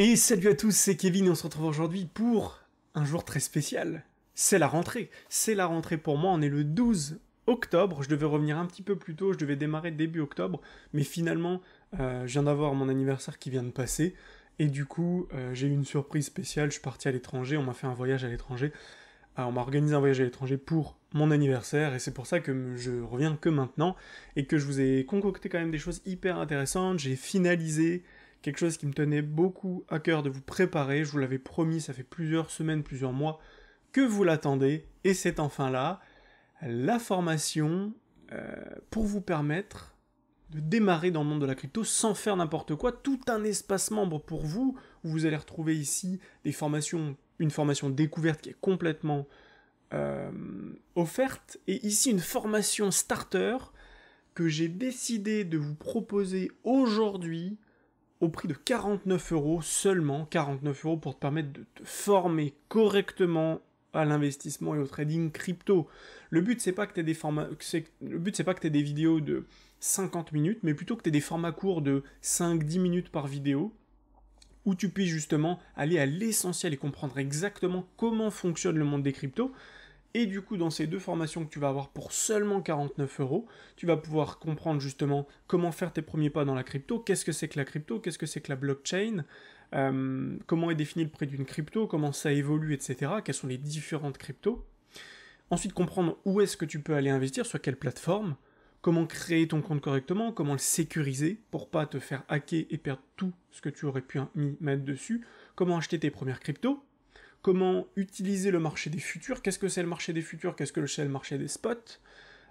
Et salut à tous, c'est Kevin et on se retrouve aujourd'hui pour un jour très spécial. C'est la rentrée. C'est la rentrée pour moi, on est le 12 octobre. Je devais revenir un petit peu plus tôt, je devais démarrer début octobre, mais finalement, euh, je viens d'avoir mon anniversaire qui vient de passer. Et du coup, euh, j'ai eu une surprise spéciale, je suis parti à l'étranger, on m'a fait un voyage à l'étranger. Euh, on m'a organisé un voyage à l'étranger pour mon anniversaire, et c'est pour ça que je reviens que maintenant, et que je vous ai concocté quand même des choses hyper intéressantes. J'ai finalisé quelque chose qui me tenait beaucoup à cœur de vous préparer. Je vous l'avais promis, ça fait plusieurs semaines, plusieurs mois que vous l'attendez, et c'est enfin là, la formation euh, pour vous permettre de démarrer dans le monde de la crypto sans faire n'importe quoi, tout un espace membre pour vous, où vous allez retrouver ici des formations, une formation découverte qui est complètement euh, offerte, et ici une formation starter que j'ai décidé de vous proposer aujourd'hui au prix de 49 euros seulement, 49 euros pour te permettre de te former correctement à l'investissement et au trading crypto. Le but c'est pas que tu des formats le but c'est pas que tu des vidéos de 50 minutes, mais plutôt que tu aies des formats courts de 5 10 minutes par vidéo où tu puisses justement aller à l'essentiel et comprendre exactement comment fonctionne le monde des cryptos et du coup, dans ces deux formations que tu vas avoir pour seulement 49 euros, tu vas pouvoir comprendre justement comment faire tes premiers pas dans la crypto, qu'est-ce que c'est que la crypto, qu'est-ce que c'est que la blockchain, euh, comment est défini le prix d'une crypto, comment ça évolue, etc., quelles sont les différentes cryptos. Ensuite, comprendre où est-ce que tu peux aller investir, sur quelle plateforme, comment créer ton compte correctement, comment le sécuriser pour pas te faire hacker et perdre tout ce que tu aurais pu mettre dessus, comment acheter tes premières cryptos, comment utiliser le marché des futurs, qu'est-ce que c'est le marché des futurs, qu'est-ce que c'est le marché des spots,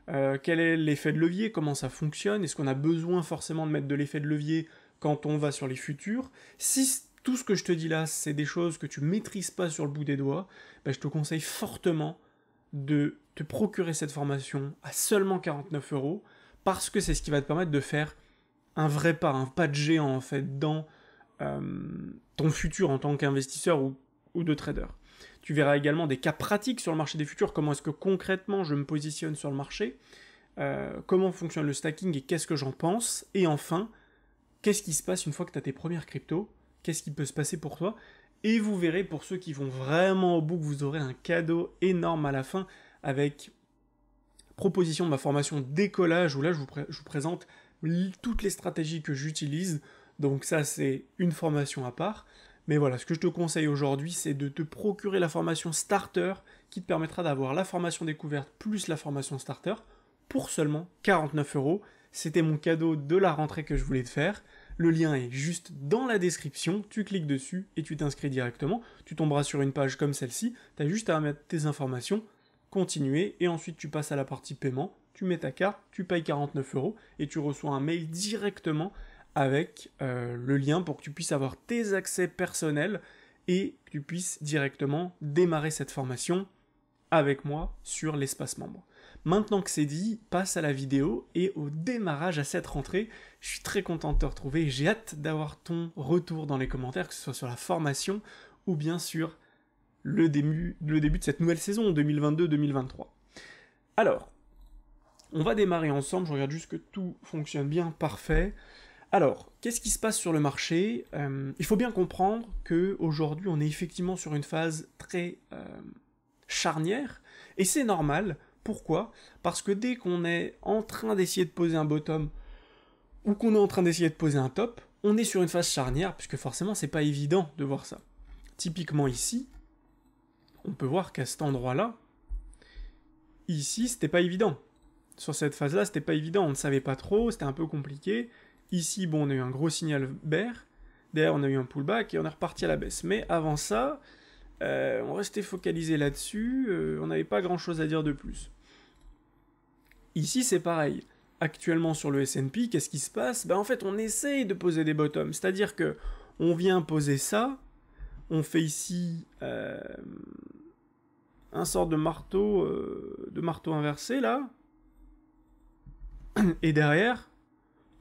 euh, quel est l'effet de levier, comment ça fonctionne, est-ce qu'on a besoin forcément de mettre de l'effet de levier quand on va sur les futurs. Si tout ce que je te dis là, c'est des choses que tu maîtrises pas sur le bout des doigts, ben, je te conseille fortement de te procurer cette formation à seulement 49 euros, parce que c'est ce qui va te permettre de faire un vrai pas, un pas de géant en fait dans euh, ton futur en tant qu'investisseur ou de trader. Tu verras également des cas pratiques sur le marché des futurs, comment est-ce que concrètement je me positionne sur le marché, euh, comment fonctionne le stacking et qu'est-ce que j'en pense, et enfin, qu'est-ce qui se passe une fois que tu as tes premières cryptos, qu'est-ce qui peut se passer pour toi, et vous verrez pour ceux qui vont vraiment au bout que vous aurez un cadeau énorme à la fin avec proposition de ma formation décollage où là je vous présente toutes les stratégies que j'utilise. Donc ça c'est une formation à part. Mais voilà, ce que je te conseille aujourd'hui, c'est de te procurer la formation starter qui te permettra d'avoir la formation découverte plus la formation starter pour seulement 49 euros. C'était mon cadeau de la rentrée que je voulais te faire. Le lien est juste dans la description, tu cliques dessus et tu t'inscris directement. Tu tomberas sur une page comme celle-ci, tu as juste à mettre tes informations, continuer et ensuite tu passes à la partie paiement, tu mets ta carte, tu payes 49 euros et tu reçois un mail directement avec euh, le lien pour que tu puisses avoir tes accès personnels et que tu puisses directement démarrer cette formation avec moi sur l'espace membre. Maintenant que c'est dit, passe à la vidéo et au démarrage à cette rentrée. Je suis très content de te retrouver, et j'ai hâte d'avoir ton retour dans les commentaires, que ce soit sur la formation ou bien sur le début de cette nouvelle saison 2022-2023. Alors, on va démarrer ensemble, je regarde juste que tout fonctionne bien, parfait. Alors, qu'est-ce qui se passe sur le marché euh, Il faut bien comprendre que aujourd'hui, on est effectivement sur une phase très euh, charnière, et c'est normal. Pourquoi Parce que dès qu'on est en train d'essayer de poser un bottom ou qu'on est en train d'essayer de poser un top, on est sur une phase charnière, puisque forcément, c'est pas évident de voir ça. Typiquement ici, on peut voir qu'à cet endroit-là, ici, c'était pas évident. Sur cette phase-là, c'était pas évident, on ne savait pas trop, c'était un peu compliqué. Ici, bon, on a eu un gros signal bear, derrière on a eu un pullback et on est reparti à la baisse. Mais avant ça, euh, on restait focalisé là-dessus, euh, on n'avait pas grand-chose à dire de plus. Ici, c'est pareil. Actuellement sur le S&P, qu'est-ce qui se passe ben, En fait, on essaye de poser des bottoms, c'est-à-dire que on vient poser ça, on fait ici euh, un sort de marteau, de marteau inversé là, et derrière,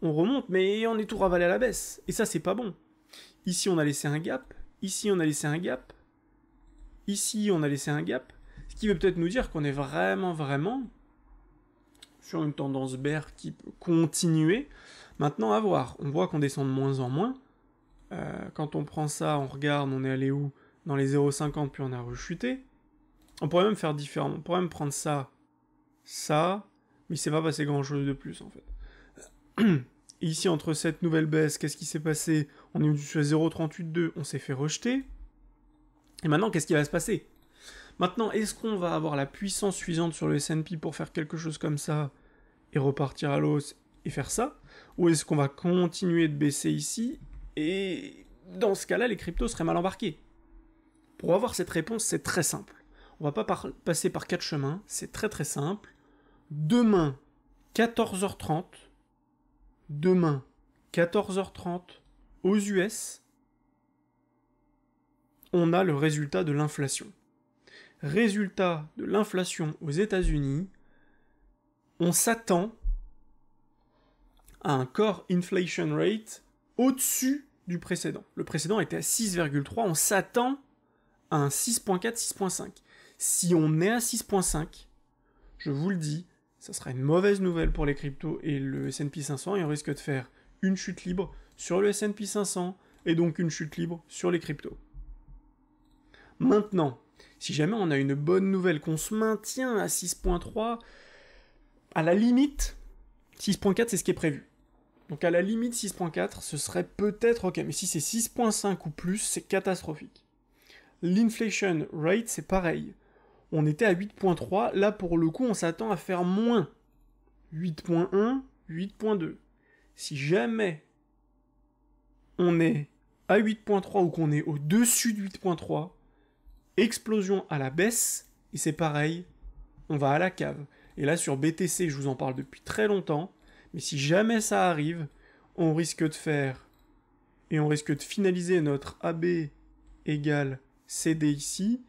on remonte, mais on est tout ravalé à la baisse. Et ça, c'est pas bon. Ici, on a laissé un gap. Ici, on a laissé un gap. Ici, on a laissé un gap. Ce qui veut peut-être nous dire qu'on est vraiment, vraiment sur une tendance bear qui peut continuer. Maintenant, à voir. On voit qu'on descend de moins en moins. Euh, quand on prend ça, on regarde, on est allé où Dans les 0,50, puis on a rechuté. On pourrait même faire différent. On pourrait même prendre ça, ça, mais c'est s'est pas passé grand-chose de plus, en fait. ici, entre cette nouvelle baisse, qu'est-ce qui s'est passé On est sur 0,382, on s'est fait rejeter. Et maintenant, qu'est-ce qui va se passer Maintenant, est-ce qu'on va avoir la puissance suffisante sur le S&P pour faire quelque chose comme ça et repartir à l'os et faire ça Ou est-ce qu'on va continuer de baisser ici et dans ce cas-là, les cryptos seraient mal embarqués Pour avoir cette réponse, c'est très simple. On va pas passer par quatre chemins, c'est très très simple. Demain, 14h30, demain 14h30 aux US, on a le résultat de l'inflation. Résultat de l'inflation aux États-Unis, on s'attend à un core inflation rate au-dessus du précédent. Le précédent était à 6,3, on s'attend à un 6,4, 6,5. Si on est à 6,5, je vous le dis, ça sera une mauvaise nouvelle pour les cryptos et le S&P 500 et on risque de faire une chute libre sur le S&P 500 et donc une chute libre sur les cryptos. Maintenant, si jamais on a une bonne nouvelle qu'on se maintient à 6.3 à la limite 6.4 c'est ce qui est prévu. Donc à la limite 6.4 ce serait peut-être OK mais si c'est 6.5 ou plus, c'est catastrophique. L'inflation rate c'est pareil on était à 8.3. Là, pour le coup, on s'attend à faire moins. 8.1, 8.2. Si jamais on est à 8.3 ou qu'on est au-dessus de 8.3, explosion à la baisse, et c'est pareil, on va à la cave. Et là, sur BTC, je vous en parle depuis très longtemps, mais si jamais ça arrive, on risque de faire, et on risque de finaliser notre AB égale CD ici,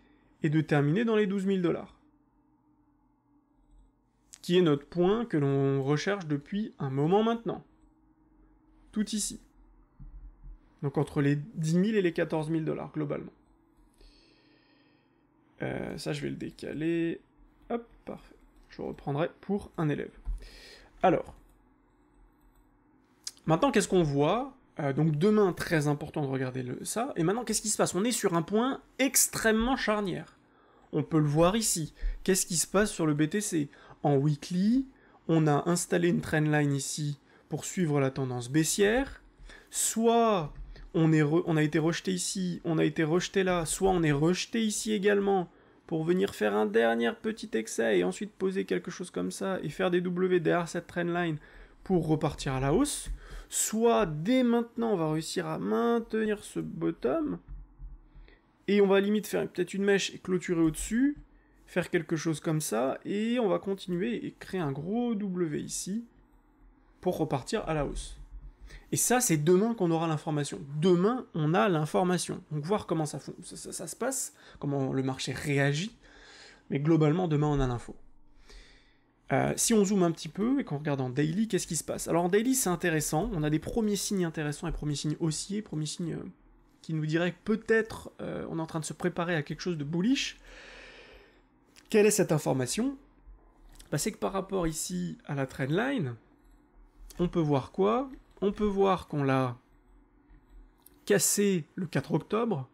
et de terminer dans les 12 000 dollars. Qui est notre point que l'on recherche depuis un moment maintenant. Tout ici. Donc entre les 10 000 et les 14 000 dollars globalement. Euh, ça, je vais le décaler. Hop, parfait. Je reprendrai pour un élève. Alors. Maintenant, qu'est-ce qu'on voit euh, donc demain, très important de regarder le, ça. Et maintenant, qu'est-ce qui se passe On est sur un point extrêmement charnière. On peut le voir ici. Qu'est-ce qui se passe sur le BTC En weekly, on a installé une trendline ici pour suivre la tendance baissière. Soit on, est on a été rejeté ici, on a été rejeté là, soit on est rejeté ici également pour venir faire un dernier petit excès et ensuite poser quelque chose comme ça et faire des W derrière cette trendline pour repartir à la hausse soit dès maintenant on va réussir à maintenir ce bottom, et on va limite faire peut-être une mèche et clôturer au-dessus, faire quelque chose comme ça, et on va continuer et créer un gros W ici, pour repartir à la hausse. Et ça, c'est demain qu'on aura l'information. Demain, on a l'information. Donc voir comment ça, ça se passe, comment le marché réagit, mais globalement, demain, on a l'info. Euh, si on zoome un petit peu et qu'on regarde en daily, qu'est-ce qui se passe Alors en daily, c'est intéressant, on a des premiers signes intéressants et premiers signes haussiers, premiers signes euh, qui nous diraient peut-être euh, on est en train de se préparer à quelque chose de bullish. Quelle est cette information bah, C'est que par rapport ici à la trendline, on peut voir quoi On peut voir qu'on l'a cassé le 4 octobre.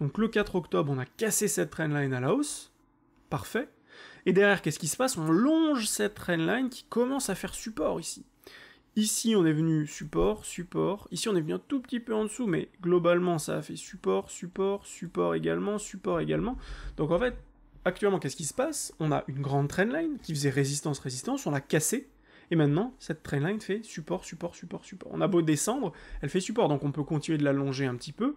Donc le 4 octobre, on a cassé cette trendline à la hausse. Parfait. Et derrière, qu'est-ce qui se passe On longe cette trendline qui commence à faire support ici. Ici, on est venu support, support. Ici, on est venu un tout petit peu en dessous, mais globalement, ça a fait support, support, support également, support également. Donc en fait, actuellement, qu'est-ce qui se passe On a une grande trendline qui faisait résistance, résistance, on l'a cassée. Et maintenant, cette trendline fait support, support, support, support. On a beau descendre, elle fait support, donc on peut continuer de l'allonger un petit peu.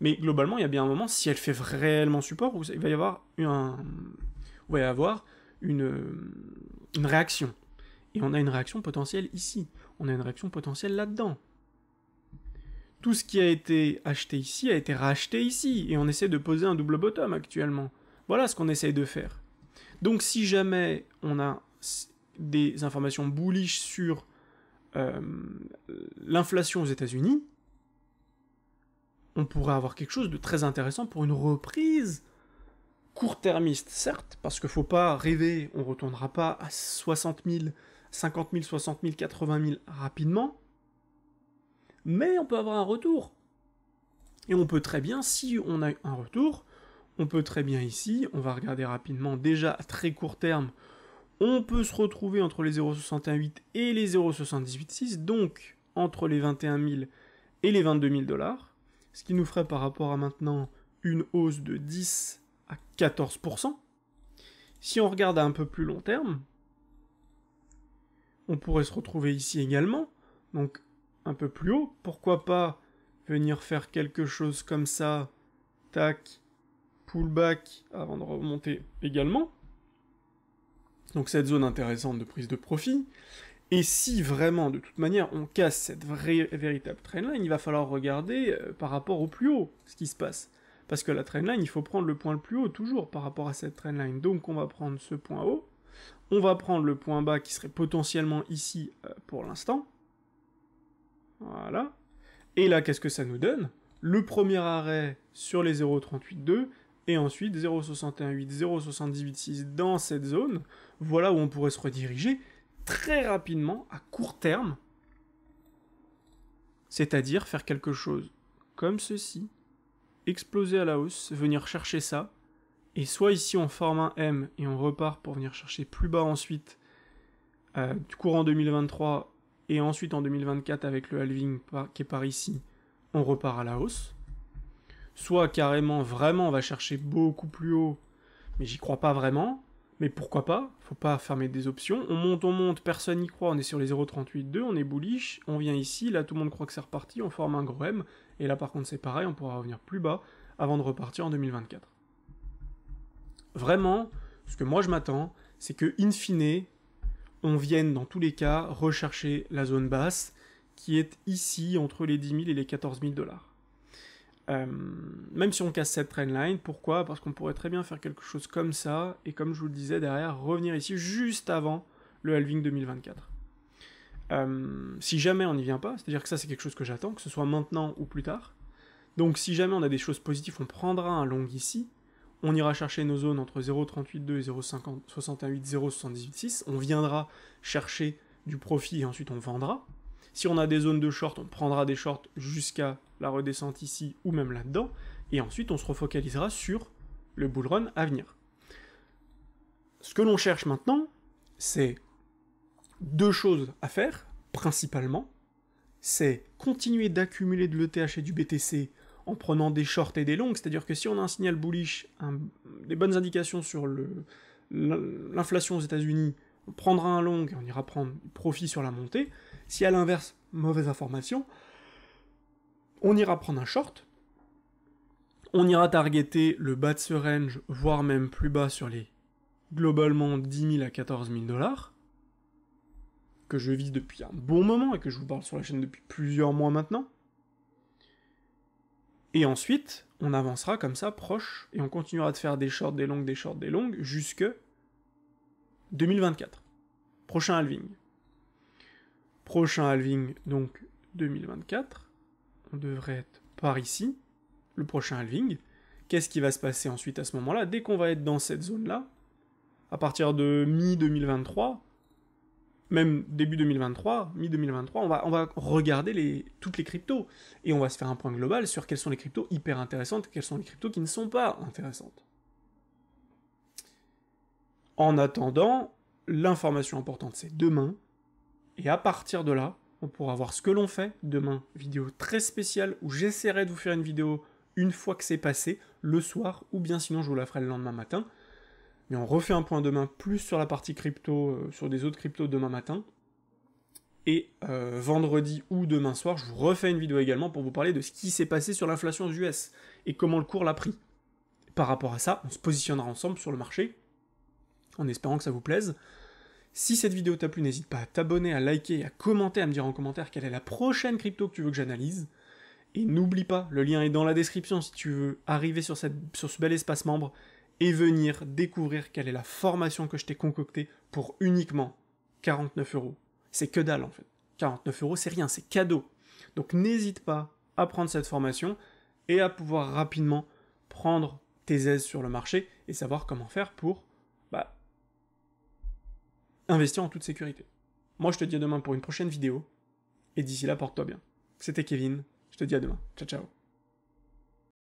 Mais globalement, il y a bien un moment, si elle fait réellement support, il va y avoir un, va avoir euh, une, réaction. Et on a une réaction potentielle ici, on a une réaction potentielle là-dedans. Tout ce qui a été acheté ici a été racheté ici, et on essaie de poser un double bottom actuellement. Voilà ce qu'on essaye de faire. Donc si jamais on a des informations bullish sur euh, l'inflation aux États-Unis, on pourrait avoir quelque chose de très intéressant pour une reprise court-termiste, certes, parce qu'il ne faut pas rêver, on ne retournera pas à 60 000, 50 000, 60 000, 80 000 rapidement, mais on peut avoir un retour. Et on peut très bien, si on a un retour, on peut très bien ici, on va regarder rapidement, déjà à très court terme, on peut se retrouver entre les 0,618 et les 0,786, donc entre les 21 000 et les 22 000 dollars, ce qui nous ferait par rapport à maintenant une hausse de 10 à 14%. Si on regarde à un peu plus long terme, on pourrait se retrouver ici également, donc un peu plus haut. Pourquoi pas venir faire quelque chose comme ça, tac, pullback, avant de remonter également. Donc cette zone intéressante de prise de profit. Et si vraiment, de toute manière, on casse cette vraie, véritable trendline, il va falloir regarder euh, par rapport au plus haut ce qui se passe. Parce que la trendline, il faut prendre le point le plus haut toujours par rapport à cette trendline. Donc on va prendre ce point haut, on va prendre le point bas qui serait potentiellement ici euh, pour l'instant. Voilà. Et là, qu'est-ce que ça nous donne Le premier arrêt sur les 0,38,2 et ensuite 0,61,8, 0,78,6 dans cette zone. Voilà où on pourrait se rediriger très rapidement à court terme. C'est-à-dire faire quelque chose comme ceci exploser à la hausse, venir chercher ça, et soit ici on forme un M et on repart pour venir chercher plus bas ensuite, euh, du courant 2023 et ensuite en 2024 avec le halving qui est par ici, on repart à la hausse. Soit carrément, vraiment, on va chercher beaucoup plus haut, mais j'y crois pas vraiment. Mais pourquoi pas Faut pas fermer des options. On monte, on monte, personne n'y croit, on est sur les 0,38,2, on est bullish, on vient ici, là tout le monde croit que c'est reparti, on forme un gros M, et là par contre c'est pareil, on pourra revenir plus bas avant de repartir en 2024. Vraiment, ce que moi je m'attends, c'est que in fine, on vienne dans tous les cas rechercher la zone basse qui est ici entre les 10 000 et les 14 000 dollars. Euh, même si on casse cette trendline, pourquoi Parce qu'on pourrait très bien faire quelque chose comme ça, et comme je vous le disais derrière, revenir ici juste avant le halving 2024. Euh, si jamais on n'y vient pas, c'est-à-dire que ça c'est quelque chose que j'attends, que ce soit maintenant ou plus tard. Donc si jamais on a des choses positives, on prendra un long ici, on ira chercher nos zones entre 0,382 et 0.786, on viendra chercher du profit et ensuite on vendra. Si on a des zones de short, on prendra des shorts jusqu'à la redescente ici ou même là-dedans. Et ensuite, on se refocalisera sur le bull run à venir. Ce que l'on cherche maintenant, c'est deux choses à faire, principalement. C'est continuer d'accumuler de l'ETH et du BTC en prenant des shorts et des longs. c'est-à-dire que si on a un signal bullish, des bonnes indications sur l'inflation aux États-Unis, on prendra un long et on ira prendre profit sur la montée, si à l'inverse, mauvaise information, on ira prendre un short, on ira targeter le bas de ce range, voire même plus bas sur les globalement 10 000 à 14 000 dollars, que je vis depuis un bon moment et que je vous parle sur la chaîne depuis plusieurs mois maintenant. Et ensuite, on avancera comme ça proche et on continuera de faire des shorts, des longues, des shorts, des longues jusque 2024. Prochain halving. Prochain halving, donc 2024, on devrait être par ici, le prochain halving. Qu'est-ce qui va se passer ensuite à ce moment-là Dès qu'on va être dans cette zone-là, à partir de mi-2023, même début 2023, mi-2023, on va, on va regarder les, toutes les cryptos et on va se faire un point global sur quelles sont les cryptos hyper intéressantes et quelles sont les cryptos qui ne sont pas intéressantes. En attendant, l'information importante c'est demain, et à partir de là, on pourra voir ce que l'on fait demain. Vidéo très spéciale où j'essaierai de vous faire une vidéo une fois que c'est passé, le soir, ou bien sinon je vous la ferai le lendemain matin. Mais on refait un point demain, plus sur la partie crypto, euh, sur des autres cryptos demain matin. Et euh, vendredi ou demain soir, je vous refais une vidéo également pour vous parler de ce qui s'est passé sur l'inflation aux US et comment le cours l'a pris. Par rapport à ça, on se positionnera ensemble sur le marché, en espérant que ça vous plaise. Si cette vidéo t'a plu, n'hésite pas à t'abonner, à liker, à commenter, à me dire en commentaire quelle est la prochaine crypto que tu veux que j'analyse. Et n'oublie pas, le lien est dans la description si tu veux arriver sur, ce bel espace membre et venir découvrir quelle est la formation que je t'ai concoctée pour uniquement 49 euros. C'est que dalle en fait. 49 euros, c'est rien, c'est cadeau. Donc n'hésite pas à prendre cette formation et à pouvoir rapidement prendre tes aises sur le marché et savoir comment faire pour investir en toute sécurité. Moi, je te dis à demain pour une prochaine vidéo. Et d'ici là, porte-toi bien. C'était Kevin. Je te dis à demain. Ciao, ciao.